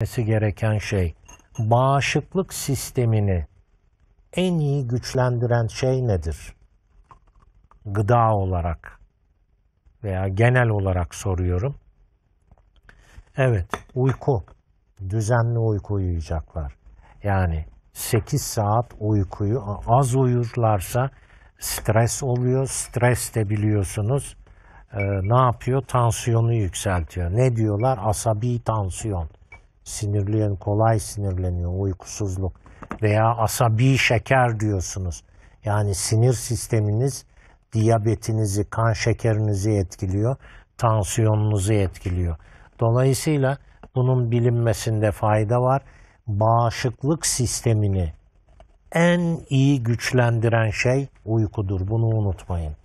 edilmesi gereken şey, bağışıklık sistemini en iyi güçlendiren şey nedir? Gıda olarak veya genel olarak soruyorum. Evet, uyku. Düzenli uyku uyuyacaklar. Yani 8 saat uykuyu az uyurlarsa stres oluyor. Stres de biliyorsunuz e, ne yapıyor? Tansiyonu yükseltiyor. Ne diyorlar? Asabi tansiyon sinirliyen kolay sinirleniyor, uykusuzluk veya asabi şeker diyorsunuz. Yani sinir sisteminiz diyabetinizi, kan şekerinizi etkiliyor, tansiyonunuzu etkiliyor. Dolayısıyla bunun bilinmesinde fayda var. Bağışıklık sistemini en iyi güçlendiren şey uykudur. Bunu unutmayın.